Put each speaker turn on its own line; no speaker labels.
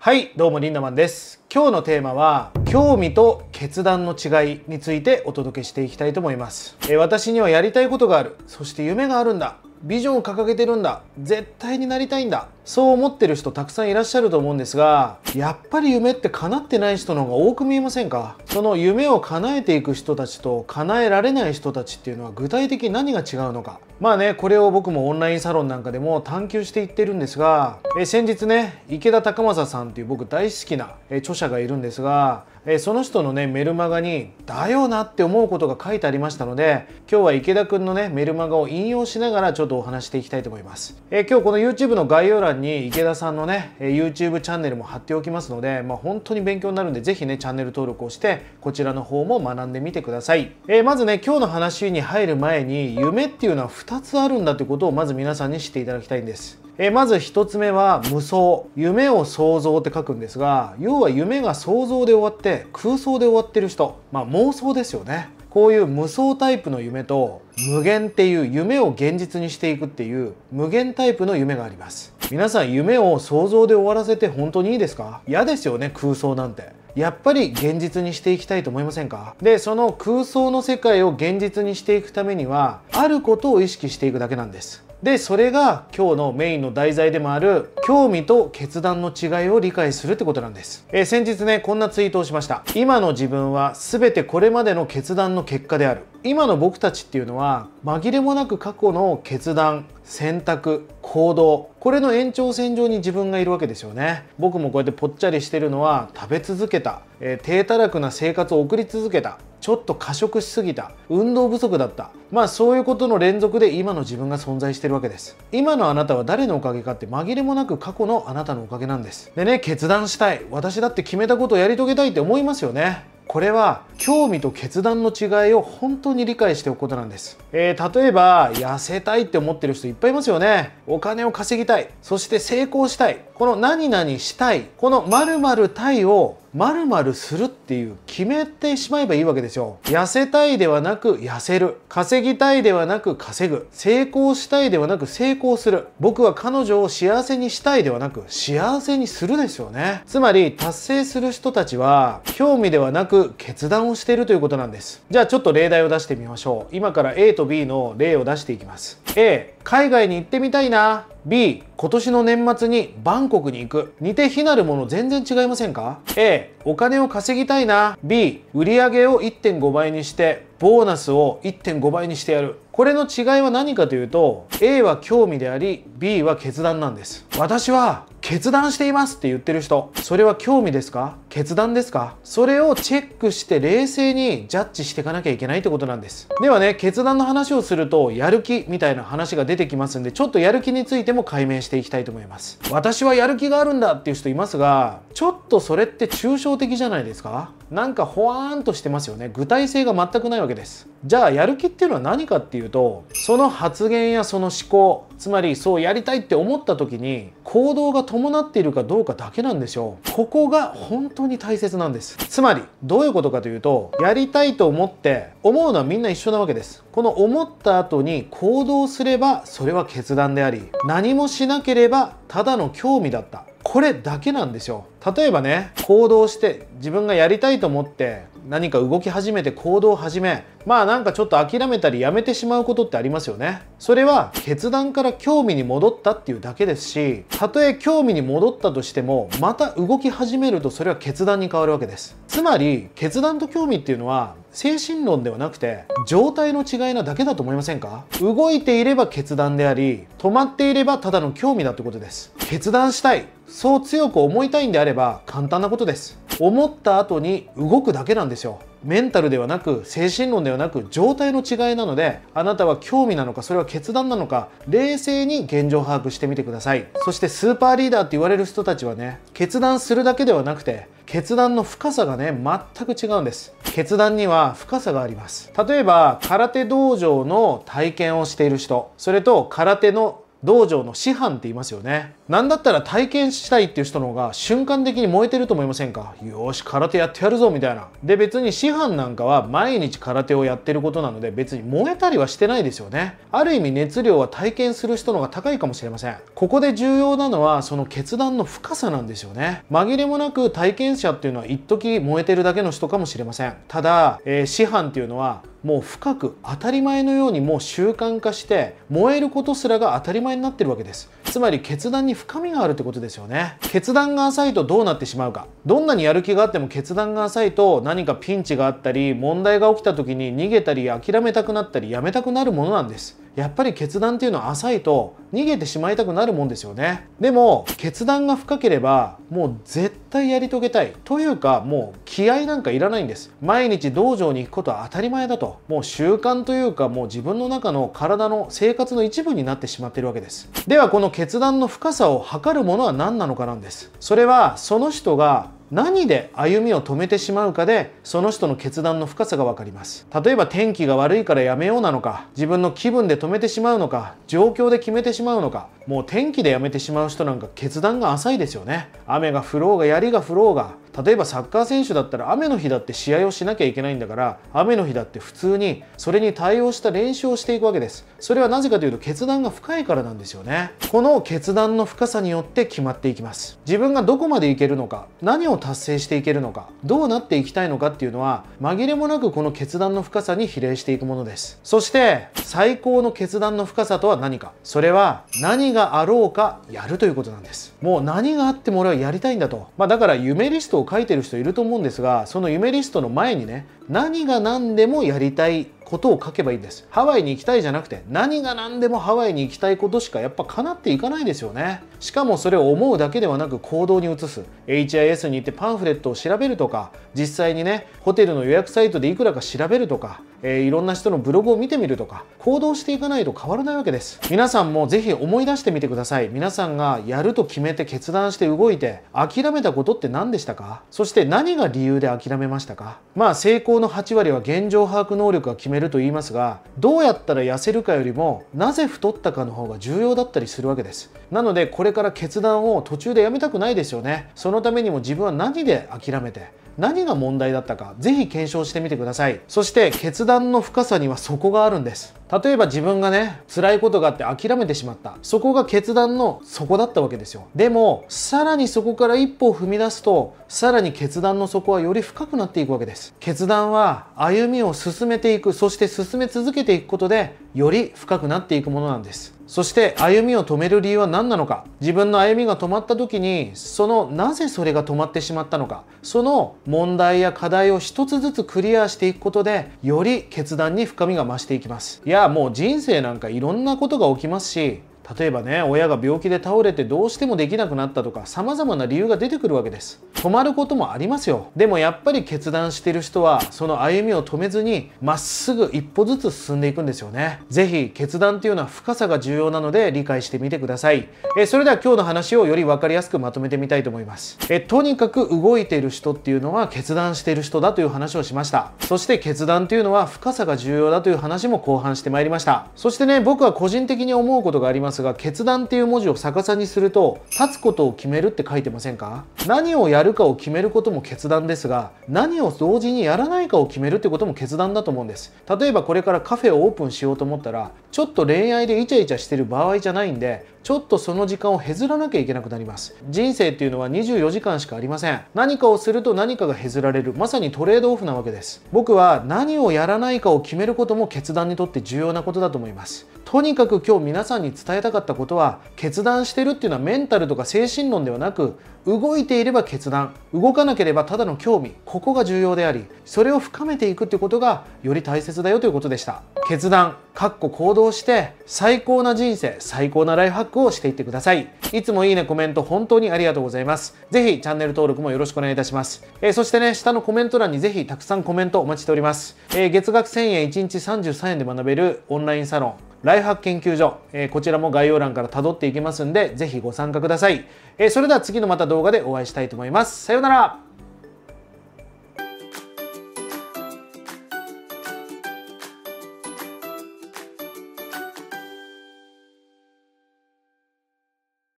はいどうもリンダマンです今日のテーマは興味と決断の違いについてお届けしていきたいと思います、え私にはやりたいことがあるそして夢があるんだビジョンを掲げてるんだ絶対になりたいんだそう思ってる人たくさんいらっしゃると思うんですがやっぱり夢って叶ってない人の方が多く見えませんかその夢を叶えていく人たちと叶えられない人たちっていうのは具体的に何が違うのかまあねこれを僕もオンラインサロンなんかでも探求していってるんですがえ先日ね池田隆正さんっていう僕大好きなえ著者がいるんですがえその人のねメルマガにだよなって思うことが書いてありましたので今日は池田くんのねメルマガを引用しながらちょっとお話していきたいと思います、え今日この YouTube の概要欄に池田さんのね YouTube チャンネルも貼っておきますので、まあ、本当に勉強になるんで是非ねチャンネル登録をしてこちらの方も学んでみてください、えまずね今日の話に入る前に夢っていうのは2つあるんだということをまず皆さんに知っていただきたいんですえまず1つ目は無双夢を想像って書くんですが要は夢が想像で終わって空想で終わってる人まあ妄想ですよねこういう無双タイプの夢と無限っていう夢を現実にしていくっていう無限タイプの夢があります皆さん夢を想像で終わらせて本当にいいですか嫌ですよね空想なんてやっぱり現実にしていきたいと思いませんかでその空想の世界を現実にしていくためにはあることを意識していくだけなんですでそれが今日のメインの題材でもある興味と決断の違いを理解するってことなんです、え先日ねこんなツイートをしました今の自分は全てこれまでの決断の結果である今の僕たちっていうのは紛れもなく過去の決断選択行動これの延長線上に自分がいるわけですよね僕もこうやってぽっちゃりしてるのは食べ続けたた、えー、低たらくな生活を送り続けたちょっと過食しすぎた運動不足だったまあそういうことの連続で今の自分が存在してるわけです今のあなたは誰のおかげかって紛れもなく過去のあなたのおかげなんですでね決断したい私だって決めたことをやり遂げたいって思いますよねこれは興味と決断の違いを本当に理解しておくことなんです、えー、例えば痩せたいって思ってる人いっぱいいますよねお金を稼ぎたいそして成功したいこの何々したいこの〇〇たいをまるまるするっていう決めてしまえばいいわけですよ。痩せたいではなく痩せる。稼ぎたいではなく稼ぐ。成功したいではなく成功する。僕は彼女を幸せにしたいではなく幸せにするですよね。つまり達成する人たちは興味ではなく決断をしているということなんです。じゃあちょっと例題を出してみましょう。今から A と B の例を出していきます。A、海外に行ってみたいな。B 今年の年末にバンコクに行く似て非なるもの全然違いませんか A お金を稼ぎたいな B 売上を1.5倍にしてボーナスを1.5倍にしてやるこれの違いは何かというと A は興味であり B は決断なんです私は決断していますって言ってる人それは興味ですか決断ですかそれをチェックして冷静にジャッジしていかなきゃいけないってことなんですではね決断の話をするとやる気みたいな話が出てきますんでちょっとやる気についても解明していきたいと思います私はやる気があるんだっていう人いますがちょっとそれって抽象的じゃないですかなんかほわーんとしてますよね具体性が全くないわけですじゃあやる気っていうのは何かっていうとその発言やその思考つまりそうやりたいって思った時に行動が伴っているかどうかだけなんですよここが本当に大切なんですつまりどういうことかというとやりたいと思って思うのはみんな一緒なわけですこの思った後に行動すればそれは決断であり何もしなければただの興味だったこれだけなんですよ例えばね行動して自分がやりたいと思って何か動き始めて行動を始めまあなんかちょっと諦めたりやめてしまうことってありますよねそれは決断から興味に戻ったっていうだけですしたとえ興味に戻ったとしてもまた動き始めるとそれは決断に変わるわけですつまり決断と興味っていうのは精神論ではなくて状態の違いなだけだと思いませんか動いていれば決断であり止まっていればただの興味だってことです決断したいそう強く思いたいんであれば簡単なことです思った後に動くだけなんですよメンタルではなく精神論ではなく状態の違いなのであなたは興味なのかそれは決断なのか冷静に現状把握してみてくださいそしてスーパーリーダーって言われる人たちはね決断するだけではなくて決断の深さがね全く違うんです決断には深さがあります例えば空手道場の体験をしている人それと空手の道場の師範って言いますよね何だったら体験したいっていう人の方が瞬間的に燃えてると思いませんかよし空手やってやるぞみたいなで別に師範なんかは毎日空手をやってることなので別に燃えたりはしてないですよねある意味熱量は体験する人の方が高いかもしれませんここで重要なのはその決断の深さなんですよね紛れもなく体験者っていうのは一時燃えてるだけの人かもしれませんただ、えー、師範っていうのはもう深く当たり前のようにもう習慣化して燃えることすらが当たり前になってるわけですつまり決断に深みがあるってことですよね決断が浅いとどうなってしまうかどんなにやる気があっても決断が浅いと何かピンチがあったり問題が起きた時に逃げたり諦めたくなったりやめたくなるものなんですやっぱり決断っていうのは浅いと逃げてしまいたくなるもんですよねでも決断が深ければもう絶対やり遂げたいというかもう気合なんかいらないんです毎日道場に行くことは当たり前だともう習慣というかもう自分の中の体の生活の一部になってしまっているわけですではこの決断の深さを測るものは何なのかなんですそれはその人が何で歩みを止めてしまうかでその人の決断の深さが分かります例えば天気が悪いからやめようなのか自分の気分で止めてしまうのか状況で決めてしまうのかもう天気でやめてしまう人なんか決断が浅いですよね雨が降ろうが槍が降ろうが例えばサッカー選手だったら雨の日だって試合をしなきゃいけないんだから雨の日だって普通にそれに対応した練習をしていくわけですそれはなぜかというと決断が深いからなんですよねこの決断の深さによって決まっていきます自分がどこまでいけるのか何を達成していけるのかどうなっていきたいのかっていうのは紛れもなくこの決断の深さに比例していくものですそして最高の決断の深さとは何かそれは何があろうかやるということなんですもう何があっても俺はやりたいんだとまあだから夢リストを書いてる人いると思うんですがその夢リストの前にね何が何でもやりたいことを書けばいいですハワイに行きたいじゃなくて何が何でもハワイに行きたいことしかやっぱ叶っていかないですよねしかもそれを思うだけではなく行動に移す HIS に行ってパンフレットを調べるとか実際にねホテルの予約サイトでいくらか調べるとか、えー、いろんな人のブログを見てみるとか行動していかないと変わらないわけです皆さんもぜひ思い出してみてください皆さんがやると決めて決断して動いて諦めたことって何でしたかそして何が理由で諦めましたかまあ成功の8割は現状把握能力が決めめると言いますがどうやったら痩せるかよりもなぜ太ったかの方が重要だったりするわけですなのでこれから決断を途中でやめたくないですよねそのためにも自分は何で諦めて何が問題だったかぜひ検証してみてくださいそして決断の深さには底があるんです例えば自分がね辛いことがあって諦めてしまったそこが決断の底だったわけですよでもさらにそこから一歩を踏み出すとさらに決断の底はより深くなっていくわけです決断は歩みを進めていくそして進め続けていくことでより深くなっていくものなんですそして歩みを止める理由は何なのか自分の歩みが止まった時にそのなぜそれが止まってしまったのかその問題や課題を一つずつクリアしていくことでより決断に深みが増していきますいやもう人生なんかいろんなことが起きますし例えばね親が病気で倒れてどうしてもできなくなったとか様々な理由が出てくるわけです止まることもありますよでもやっぱり決断してる人はその歩みを止めずにまっすぐ一歩ずつ進んでいくんですよね是非決断っていうのは深さが重要なので理解してみてくださいえそれでは今日の話をより分かりやすくまとめてみたいと思いますえとにかく動いている人っていうのは決断している人だという話をしましたそして決断というのは深さが重要だという話も後半してまいりましたそしてね僕は個人的に思うことがありますますが決断っていう文字を逆さにすると立つことを決めるって書いてませんか何をやるかを決めることも決断ですが何を同時にやらないかを決めるってことも決断だと思うんです例えばこれからカフェをオープンしようと思ったらちょっと恋愛でイチャイチャしてる場合じゃないんでちょっとその時間を削らなきゃいけなくなります人生っていうのは24時間しかありません何かをすると何かが削られるまさにトレードオフなわけです僕は何をやらないかを決めることも決断にとって重要なことだと思いますとにかく今日皆さんに伝えたかったことは決断してるっていうのはメンタルとか精神論ではなく動いていれば決断動かなければただの興味ここが重要でありそれを深めていくってことがより大切だよということでした決断かっこ行動して最高な人生最高なライフハックをしていってくださいいつもいいねコメント本当にありがとうございます是非チャンネル登録もよろしくお願いいたします、えー、そしてね下のコメント欄に是非たくさんコメントお待ちしております、えー、月額1000円1日33円で学べるオンラインサロンライハック研究所、えー、こちらも概要欄から辿っていきますんで、ぜひご参加ください。えー、それでは次のまた動画でお会いしたいと思います。さようなら